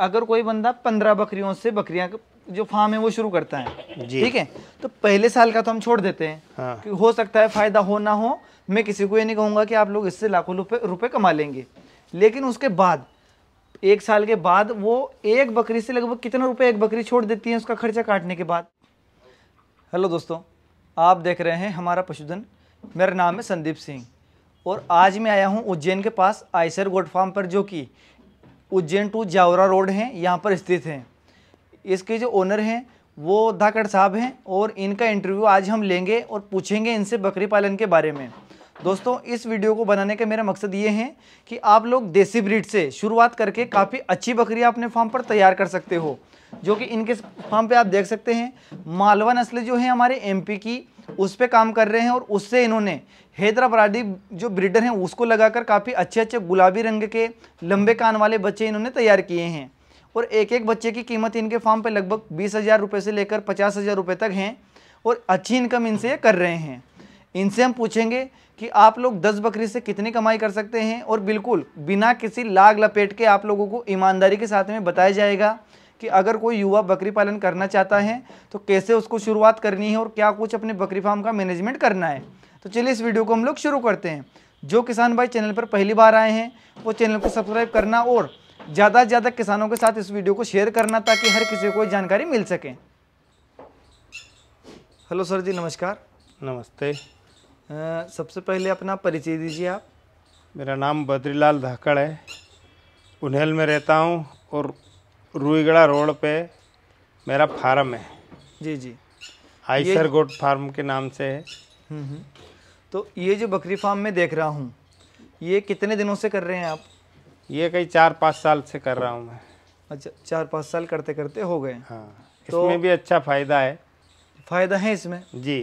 अगर कोई बंदा पंद्रह बकरियों से बकरियां जो फार्म है वो शुरू करता है ठीक है तो पहले साल का तो हम छोड़ देते हैं हाँ। कि हो सकता है फायदा हो ना हो मैं किसी को ये नहीं कहूंगा कि आप लोग इससे लाखों रुपए कमा लेंगे लेकिन उसके बाद एक साल के बाद वो एक बकरी से लगभग कितना रुपए एक बकरी छोड़ देती है उसका खर्चा काटने के बाद हेलो दोस्तों आप देख रहे हैं हमारा पशुधन मेरा नाम है संदीप सिंह और आज मैं आया हूँ उज्जैन के पास आयसर गोड फार्म पर जो कि उज्जैन टू जावरा रोड हैं यहाँ पर स्थित हैं इसके जो ओनर हैं वो धाकड़ साहब हैं और इनका इंटरव्यू आज हम लेंगे और पूछेंगे इनसे बकरी पालन के बारे में दोस्तों इस वीडियो को बनाने का मेरा मकसद ये है कि आप लोग देसी ब्रीड से शुरुआत करके काफ़ी अच्छी बकरी अपने फार्म पर तैयार कर सकते हो जो कि इनके फार्म पे आप देख सकते हैं मालवा नस्ल जो है हमारे एमपी की उस पर काम कर रहे हैं और उससे इन्होंने हैदराबादी जो ब्रीडर हैं उसको लगाकर काफ़ी अच्छे अच्छे गुलाबी रंग के लंबे कान वाले बच्चे इन्होंने तैयार किए हैं और एक एक बच्चे की कीमत इनके फार्म पर लगभग बीस हज़ार रुपये से लेकर पचास हज़ार रुपये तक हैं और अच्छी इनकम इनसे कर रहे हैं इनसे हम पूछेंगे कि आप लोग दस बकरी से कितनी कमाई कर सकते हैं और बिल्कुल बिना किसी लाग लपेट के आप लोगों को ईमानदारी के साथ में बताया जाएगा कि अगर कोई युवा बकरी पालन करना चाहता है तो कैसे उसको शुरुआत करनी है और क्या कुछ अपने बकरी फार्म का मैनेजमेंट करना है तो चलिए इस वीडियो को हम लोग शुरू करते हैं जो किसान भाई चैनल पर पहली बार आए हैं वो चैनल को सब्सक्राइब करना और ज़्यादा से ज़्यादा किसानों के साथ इस वीडियो को शेयर करना ताकि हर किसी को जानकारी मिल सके हेलो सर जी नमस्कार नमस्ते आ, सबसे पहले अपना परिचय दीजिए आप मेरा नाम बद्रीलाल धाकड़ है उन्हेल में रहता हूँ और रूईगड़ा रोड पे मेरा फार्म है जी जी आइसर गोट फार्म के नाम से है हम्म, हम्म। तो ये जो बकरी फार्म में देख रहा हूँ ये कितने दिनों से कर रहे हैं आप ये कई चार पाँच साल से कर रहा हूँ मैं अच्छा चार पाँच साल करते करते हो गए हाँ तो इसमें भी अच्छा फ़ायदा है फ़ायदा है इसमें जी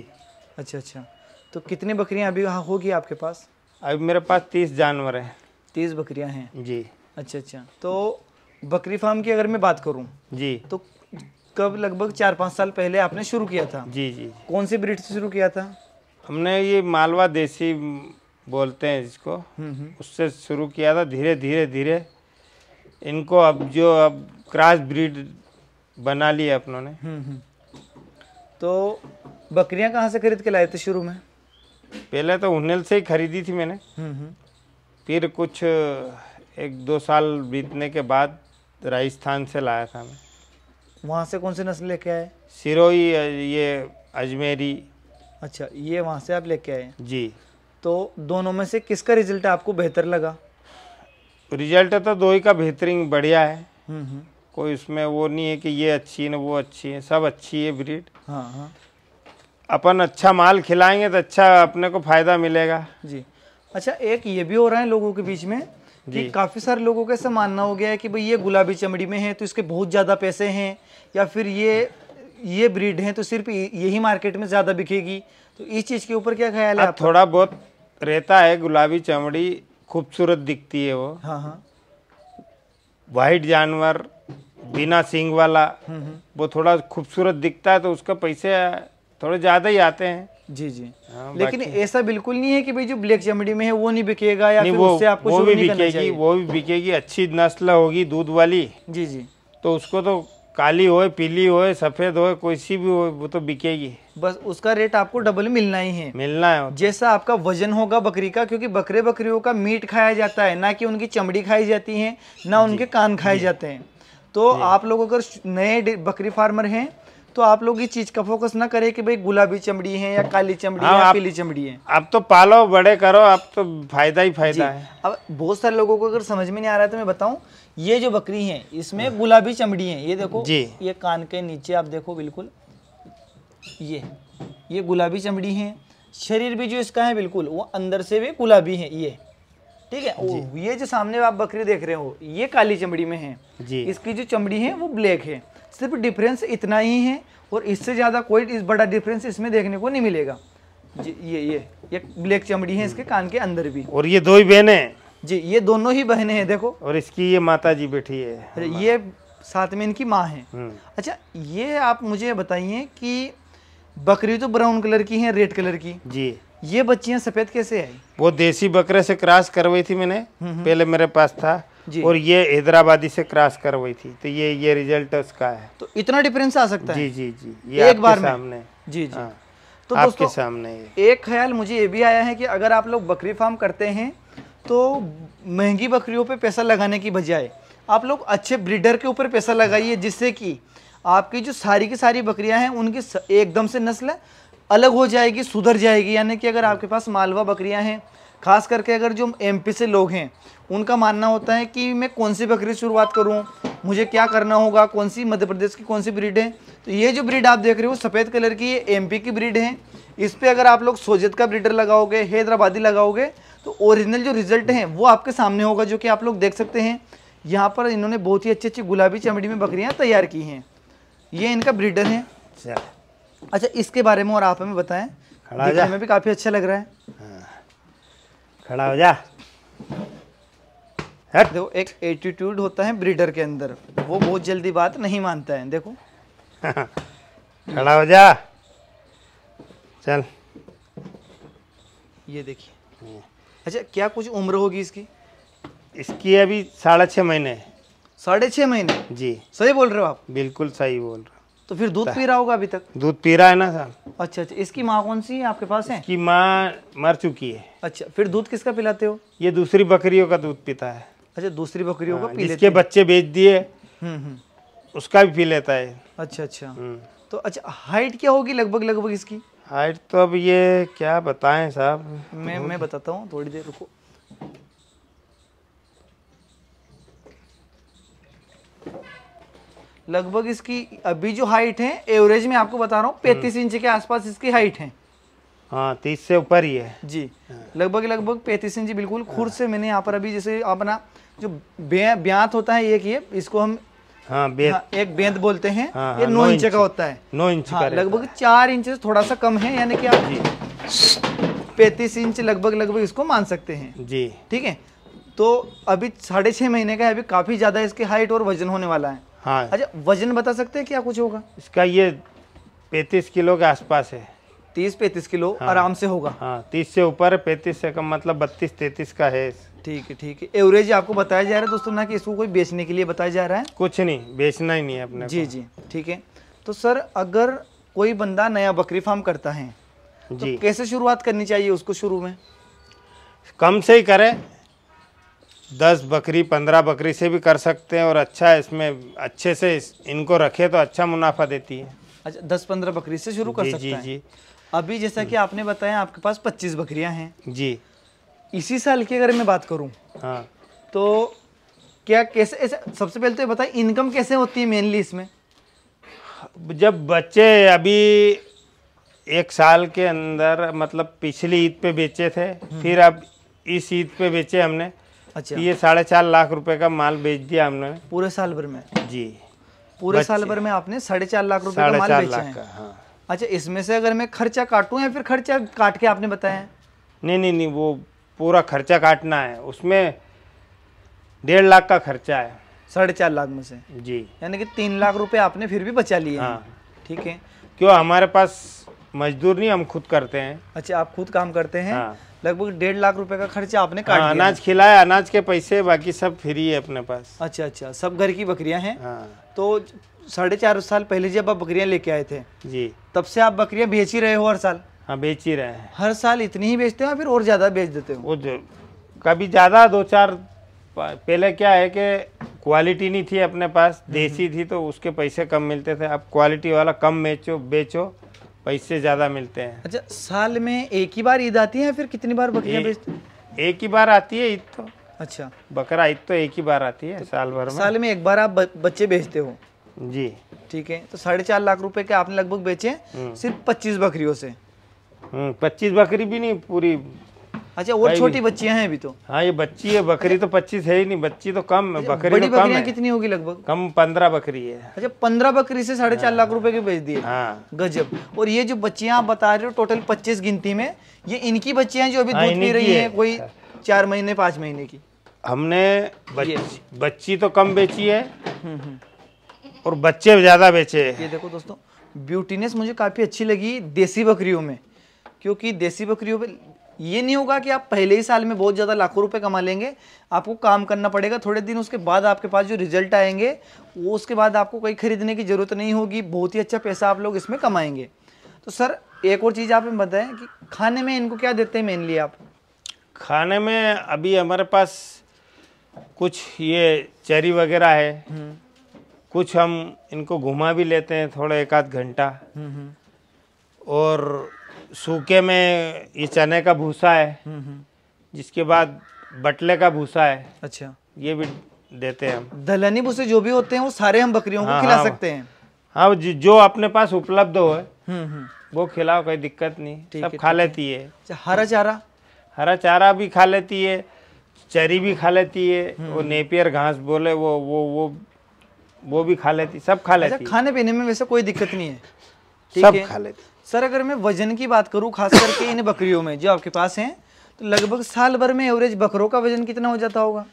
अच्छा अच्छा तो कितनी बकरियाँ अभी वहाँ होगी आपके पास अभी मेरे पास तीस जानवर हैं तीस बकरियाँ हैं जी अच्छा अच्छा तो बकरी फार्म की अगर मैं बात करूँ जी तो कब लगभग चार पाँच साल पहले आपने शुरू किया था जी जी कौन सी ब्रिड से शुरू किया था हमने ये मालवा देसी बोलते हैं इसको हम्म, हम्म। उससे शुरू किया था धीरे धीरे धीरे इनको अब जो अब क्रॉस ब्रीड बना लिया अपनों ने हम्म, तो बकरियां कहाँ से खरीद के लाए थे शुरू में पहले तो उन्नेल से ही खरीदी थी मैंने फिर कुछ एक दो साल बीतने के बाद तो राजस्थान से लाया था मैं वहाँ से कौन सी नस्ल लेके आए सिरोही ये अजमेरी अच्छा ये वहाँ से आप लेके आए जी तो दोनों में से किसका रिजल्ट आपको बेहतर लगा रिजल्ट तो दो ही का बेहतरीन बढ़िया है हम्म, हम्म। कोई उसमें वो नहीं है कि ये अच्छी है ना वो अच्छी है सब अच्छी है ब्रीड हाँ हाँ अपन अच्छा माल खिलाएंगे तो अच्छा अपने को फायदा मिलेगा जी अच्छा एक ये भी हो रहा है लोगों के बीच में कि काफ़ी सारे लोगों का ऐसा मानना हो गया है कि भाई ये गुलाबी चमड़ी में है तो इसके बहुत ज़्यादा पैसे हैं या फिर ये ये ब्रीड है तो सिर्फ यही मार्केट में ज़्यादा बिकेगी तो इस चीज़ के ऊपर क्या ख्याल है हाँ, थोड़ा बहुत रहता है गुलाबी चमड़ी खूबसूरत दिखती है वो हाँ हाँ वाइट जानवर बिना सिंग वाला हम्म, हम्म। वो थोड़ा खूबसूरत दिखता है तो उसका पैसे थोड़े ज़्यादा ही आते हैं जी जी हाँ, लेकिन ऐसा बिल्कुल नहीं है कि भाई जो ब्लैक चमड़ी में है वो नहीं बिकेगा या फिर उससे आपको वो भी बिकेगी वो भी बिकेगी अच्छी नस्ल होगी दूध वाली जी जी तो उसको तो काली होए पीली होए सफेद होए कोई सी भी हो वो तो बिकेगी बस उसका रेट आपको डबल मिलना ही है मिलना है जैसा आपका वजन होगा बकरी का क्योंकि बकरे बकरियों का मीट खाया जाता है ना कि उनकी चमड़ी खाई जाती है ना उनके कान खाए जाते हैं तो आप लोग अगर नए बकरी फार्मर हैं तो आप लोग इस चीज का फोकस ना करें कि भाई गुलाबी चमड़ी है या काली चमड़ी हाँ, है पीली चमड़ी है आप तो पालो बड़े करो आप तो फायदा ही फायदा है अब बहुत सारे लोगों को अगर समझ में नहीं आ रहा है तो मैं बताऊं ये जो बकरी है इसमें गुलाबी चमड़ी है ये देखो जी ये कान के नीचे आप देखो बिल्कुल ये ये गुलाबी चमड़ी है शरीर भी जो इसका है बिल्कुल वो अंदर से भी गुलाबी है ये ठीक है ये जो सामने आप बकरी देख रहे हो ये काली चमड़ी में है जी इसकी जो चमड़ी है वो ब्लैक है सिर्फ डिफरेंस इतना ही है और इससे ज़्यादा कोई इस बड़ा डिफरेंस इसमें देखने को नहीं मिलेगा जी ये ये ये ब्लैक चमड़ी है इसके कान के अंदर भी और ये दो ही बहने जी ये दोनों ही बहने हैं देखो और इसकी ये माता जी बैठी है ये साथ में इनकी माँ है हम्म। अच्छा ये आप मुझे बताइए कि बकरी तो ब्राउन कलर की है रेड कलर की जी ये बच्चियाँ सफेद कैसे आई वो देसी बकरे से क्रॉस करवाई थी मैंने हम्म, हम्म। पहले मेरे पास था और ये हैदराबादी से क्रॉस करवाई थी तो ये ये रिजल्ट उसका है तो इतना डिफरेंस आ सकता है जी जी जी ये एक बार सामने जी जी हाँ। तो आपके सामने एक ख्याल मुझे ये भी आया है कि अगर आप लोग बकरी फार्म करते हैं तो महंगी बकरियों पे पैसा लगाने की बजाय आप लोग अच्छे ब्रीडर के ऊपर पैसा लगाइए जिससे कि आपकी जो सारी की सारी बकरियां हैं उनकी एकदम से नस्ल अलग हो जाएगी सुधर जाएगी यानी कि अगर आपके पास मालवा बकरियां हैं खास करके अगर जो एम से लोग हैं उनका मानना होता है कि मैं कौन सी बकरी शुरुआत करूँ मुझे क्या करना होगा कौन सी मध्य प्रदेश की कौन सी ब्रीड है तो ये जो ब्रीड आप देख रहे हो सफ़ेद कलर की ये एम की ब्रीड है इस पर अगर आप लोग सोजत का ब्रीडर लगाओगे हैदराबादी लगाओगे तो ओरिजिनल जो रिजल्ट हैं वो आपके सामने होगा जो कि आप लोग देख सकते हैं यहाँ पर इन्होंने बहुत ही अच्छी अच्छी गुलाबी चमड़ी में बकरियाँ तैयार की हैं ये इनका ब्रीडर है अच्छा।, अच्छा इसके बारे में और आप हमें बताएं हमें भी काफ़ी अच्छा लग रहा है हाँ। खड़ा हो जा हट देखो एक एटीट्यूड होता है ब्रीडर के अंदर वो बहुत जल्दी बात नहीं मानता है देखो खड़ा हो जा चल ये देखिए अच्छा क्या कुछ उम्र होगी इसकी इसकी अभी साढ़े छः महीने साढ़े छः महीने जी सही बोल रहे हो आप बिल्कुल सही बोल रहे हो तो फिर दूध पी रहा होगा अभी तक दूध पी रहा है ना साहब अच्छा अच्छा इसकी माँ कौन सी है आपके पास है इसकी माँ मर चुकी है अच्छा फिर दूध किसका पिलाते हो ये दूसरी बकरियों का दूध पीता है अच्छा दूसरी बकरियों का हाँ, पी इसके बच्चे बेच दिए हम्म, हम्म। उसका भी पी लेता है अच्छा अच्छा हम्म। तो अच्छा हाइट क्या होगी लगभग लगभग इसकी हाइट तो अब ये क्या बताएं साहब मैं मैं बताता हूँ थोड़ी देर रुको लगभग इसकी अभी जो हाइट है एवरेज में आपको बता रहा हूँ पैंतीस हम्म। इंच के आसपास इसकी हाइट है हाँ तीस से ऊपर ही है जी हाँ। लगभग लगभग पैंतीस इंच बिल्कुल हाँ। खुर से मैंने यहाँ पर अभी जैसे अपना जो ब्यांत होता है एक ये इसको हम हाँ, हाँ, एक बेंद बोलते हैं हाँ, हाँ ये नौ इंच का होता है नौ इंच हाँ, लगभग चार इंच थोड़ा सा कम है यानी कि आप पैतीस इंच लगभग लगभग इसको मान सकते हैं जी ठीक है तो अभी साढ़े छह महीने का है अभी काफ़ी ज़्यादा इसकी हाइट और वजन होने वाला है हाँ अच्छा वजन बता सकते हैं क्या कुछ होगा इसका ये पैंतीस किलो के आसपास है तीस पैंतीस किलो हाँ, आराम से होगा हाँ तीस से ऊपर पैंतीस से कम मतलब बत्तीस तैतीस का है ठीक है ठीक है एवरेज आपको बताया जा रहा है दोस्तों ना कि इसको कोई बेचने के लिए बताया जा रहा है कुछ नहीं बेचना ही नहीं है अपने जी जी ठीक है तो सर अगर कोई बंदा नया बकरी फार्म करता है तो जी तो कैसे शुरुआत करनी चाहिए उसको शुरू में कम से ही करे दस बकरी पंद्रह बकरी से भी कर सकते हैं और अच्छा इसमें अच्छे से इस, इनको रखे तो अच्छा मुनाफा देती है अच्छा दस पंद्रह बकरी से शुरू कर जी, सकते जी, हैं जी अभी जैसा कि आपने बताया आपके पास पच्चीस बकरियां हैं जी इसी साल की अगर मैं बात करूं हाँ तो क्या कैसे ऐसे सबसे पहले तो ये बताए इनकम कैसे होती है मेनली इसमें जब बच्चे अभी एक साल के अंदर मतलब पिछली ईद पे बेचे थे हम्म। फिर अब इस ईद पे बेचे हमने अच्छा ये साढ़े चार लाख रुपए का माल बेच दिया हमने पूरे साल भर में जी पूरे साल भर में आपने साढ़े चार लाख रुपए का माल बेचा है हाँ। अच्छा इसमें से अगर मैं खर्चा काटूं या फिर खर्चा काट के आपने बताया नहीं नहीं नहीं वो पूरा खर्चा काटना है उसमें डेढ़ लाख का खर्चा है साढ़े चार लाख में से जी यानी कि तीन लाख रुपए आपने फिर भी बचा लिए हाँ। ठीक है क्यों हमारे पास मजदूर नहीं हम खुद करते हैं अच्छा आप खुद काम करते हैं हाँ। लगभग डेढ़ लाख रुपए का खर्चा आपने काट हाँ, अनाज खिलाया अनाज के पैसे बाकी सब फ्री है अपने पास अच्छा अच्छा सब घर की बकरियां हैं हाँ। तो साढ़े चार साल पहले जब आप बकरियां लेके आए थे जी तब से आप बकरियां बेच ही रहे हो हर साल हाँ बेच ही रहे हैं हर साल इतनी ही बेचते हो फिर और ज्यादा बेच देते हो वो कभी ज्यादा दो चार पहले क्या है कि क्वालिटी नहीं थी अपने पास हम्म, देसी हम्म। थी तो उसके पैसे कम मिलते थे अब क्वालिटी वाला कम बेचो बेचो पैसे ज़्यादा मिलते हैं अच्छा साल में एक ही बार ईद आती है फिर कितनी बार बकरियाँ बेचते एक ही बार आती है ईद तो अच्छा बकरा ईद तो एक ही बार आती है तो साल भर में साल में एक बार आप बच्चे बेचते हो जी ठीक है तो साढ़े चार लाख रुपए के आपने लगभग बेचे हम्म। सिर्फ पच्चीस बकरियों से हम्म, पच्चीस बकरी भी नहीं पूरी अच्छा और छोटी बच्चियां हैं अभी तो हाँ ये बच्ची है बकरी तो पच्चीस है ही नहीं बच्ची तो कम अच्छा, बकरी बड़ी तो कम है कितनी होगी लगभग कम पंद्रह बकरी है अच्छा पंद्रह बकरी से साढ़े चार लाख हाँ। रुपए की बेच दिए हाँ गजब और ये जो बच्चियां आप बता रहे हो टोटल पच्चीस गिनती में ये इनकी बच्चियां जो अभी हाँ, दूध पी रही है कोई चार महीने पाँच महीने की हमने बच्ची तो कम बेची है हम्म, हम्म। और बच्चे ज्यादा बेचे ये देखो दोस्तों ब्यूटीनेस मुझे काफी अच्छी लगी देसी बकरियों में क्योंकि देसी बकरियों पे ये नहीं होगा कि आप पहले ही साल में बहुत ज़्यादा लाखों रुपए कमा लेंगे आपको काम करना पड़ेगा थोड़े दिन उसके बाद आपके पास जो रिजल्ट आएंगे वो उसके बाद आपको कहीं ख़रीदने की ज़रूरत नहीं होगी बहुत ही अच्छा पैसा आप लोग इसमें कमाएंगे तो सर एक और चीज़ आप बताएं कि खाने में इनको क्या देते हैं मेनली आप खाने में अभी हमारे पास कुछ ये चेरी वगैरह है हम्म। कुछ हम इनको घुमा भी लेते हैं थोड़ा एक आध घंटा हम्म, हम्म। और सूखे में ये चने का भूसा है हम्म, हम्म। जिसके बाद बटले का भूसा है अच्छा ये भी देते हैं हम दलहनी भूसे जो भी होते हैं वो सारे हम बकरियों हाँ, को खिला हाँ, सकते हैं हाँ जो अपने पास उपलब्ध हो हम्म, वो खिलाओ कोई दिक्कत नहीं सब खा लेती है अच्छा, हरा चारा हरा चारा भी खा लेती है चरी भी खा लेती है वो नेपियर घास बोले वो वो वो वो भी खा लेती सब खा अच्छा, लेती खाने पीने में वैसे कोई दिक्कत नहीं है सब खा लेती सर अगर मैं वजन की बात करूँ खास करके इन बकरियों में जो आपके पास हैं तो लगभग साल भर में एवरेज बकरों का वजन कितना हो जाता होगा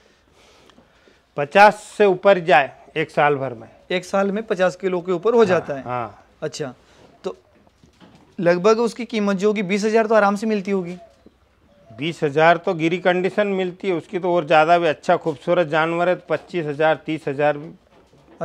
पचास से ऊपर जाए एक साल भर में एक साल में पचास किलो के ऊपर हो हाँ, जाता है हाँ अच्छा तो लगभग उसकी कीमत जो होगी बीस हजार तो आराम से मिलती होगी बीस हजार तो गिरी कंडीशन मिलती है उसकी तो और ज़्यादा भी अच्छा खूबसूरत जानवर है तो पच्चीस हजार तीस हजार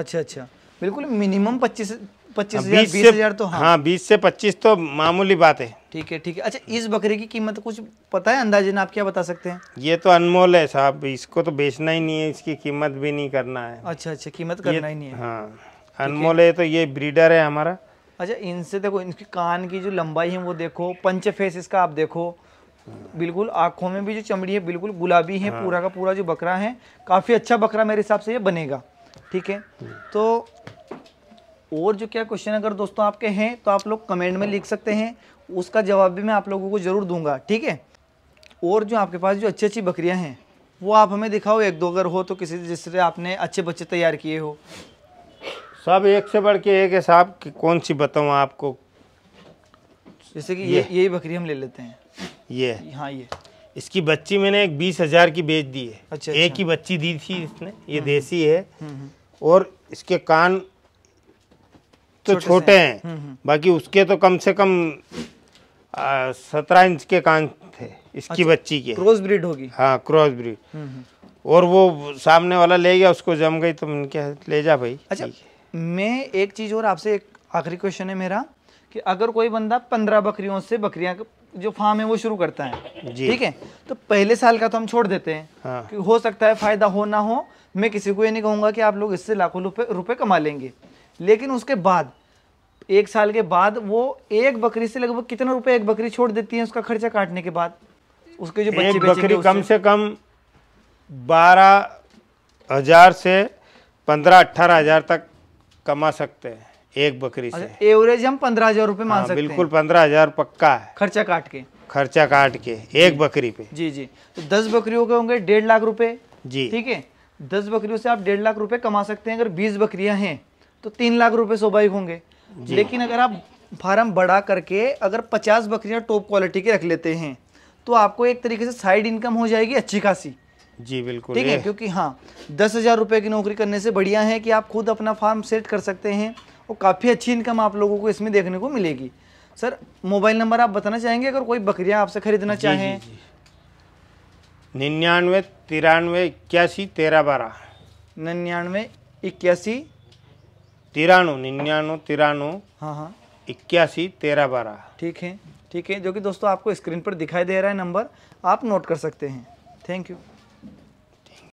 अच्छा अच्छा बिल्कुल मिनिमम पच्चीस पच्चीस हाँ, हजार तो हाँ।, हाँ, बीस से पच्चीस तो मामूली बात है ठीक है ठीक है अच्छा इस बकरी की कीमत कुछ पता है अंदाजे आप क्या बता सकते हैं ये तो अनमोल है साहब इसको तो बेचना ही नहीं है इसकी कीमत भी नहीं करना है अच्छा अच्छा कीमत करना ही नहीं है हाँ अनमोल है तो ये ब्रीडर है हमारा अच्छा इनसे देखो इनकी कान की जो लंबाई है वो देखो पंच फेस इसका आप देखो बिल्कुल आंखों में भी जो चमड़ी है बिल्कुल गुलाबी है हाँ। पूरा का पूरा जो बकरा है काफ़ी अच्छा बकरा मेरे हिसाब से ये बनेगा ठीक है तो और जो क्या क्वेश्चन अगर दोस्तों आपके हैं तो आप लोग कमेंट में लिख सकते हैं उसका जवाब भी मैं आप लोगों को ज़रूर दूंगा ठीक है और जो आपके पास जो अच्छी अच्छी बकरियां हैं वो आप हमें दिखाओ एक दो अगर हो तो किसी जिससे आपने अच्छे बच्चे तैयार किए हो सब एक से बढ़ के एक है साहब कि कौन सी बताऊँ आपको जैसे कि ये यही बकरी हम ले लेते हैं ये हाँ ये इसकी बच्ची मैंने एक बीस हजार की बेच दी है अच्छा, अच्छा। एक अच्छा। ही बच्ची दी थी इसने ये हम्म। देसी है हम्म, हम्म। और इसके कान तो छोटे हैं हम्म, हम्म। बाकी उसके तो कम से कम सत्रह इंच के कान थे इसकी अच्छा, बच्ची के क्रॉस ब्रीड होगी हाँ क्रॉस ब्रीड हम्म, और वो सामने वाला ले गया उसको जम गई तो उनके क्या ले जा भाई अच्छा मैं एक चीज़ और आपसे एक आखिरी क्वेश्चन है मेरा कि अगर कोई बंदा पंद्रह बकरियों से बकरियां जो फार्म है वो शुरू करता है ठीक है तो पहले साल का तो हम छोड़ देते हैं हाँ। कि हो सकता है फायदा हो ना हो मैं किसी को ये नहीं कहूंगा कि आप लोग इससे लाखों रुपए कमा लेंगे लेकिन उसके बाद एक साल के बाद वो एक बकरी से लगभग कितना रुपए एक बकरी छोड़ देती है उसका खर्चा काटने के बाद उसके जो बच्चे एक बकरी कम से कम बारह हजार से पंद्रह अट्ठारह हजार तक कमा सकते हैं एक बकरी से अच्छा, एवरेज हम पंद्रह हजार रूपए मान हाँ, सकते बिल्कुल पंद्रह हजार पक्का है खर्चा काट के खर्चा काट के एक बकरी पे जी जी तो दस बकरियों के होंगे डेढ़ लाख रूपए जी ठीक है दस बकरियों से आप डेढ़ लाख रुपए कमा सकते हैं अगर बीस बकरियां हैं तो तीन लाख रुपए स्वाभाविक होंगे लेकिन अगर आप फार्म बढ़ा करके अगर पचास बकरियां टॉप क्वालिटी के रख लेते हैं तो आपको एक तरीके से साइड इनकम हो जाएगी अच्छी खासी जी बिल्कुल ठीक है क्योंकि हाँ दस हज़ार रुपये की नौकरी करने से बढ़िया है कि आप खुद अपना फार्म सेट कर सकते हैं और काफ़ी अच्छी इनकम आप लोगों को इसमें देखने को मिलेगी सर मोबाइल नंबर आप बताना चाहेंगे अगर कोई बकरियाँ आपसे खरीदना चाहें निन्यानवे तिरानवे इक्यासी तेरह बारह निन्यानवे इक्यासी तिरानु निन्यानु तिरानु हाँ हाँ इक्यासी तेरह बारह ठीक है ठीक है जो कि दोस्तों आपको स्क्रीन पर दिखाई दे रहा है नंबर आप नोट कर सकते हैं थैंक यू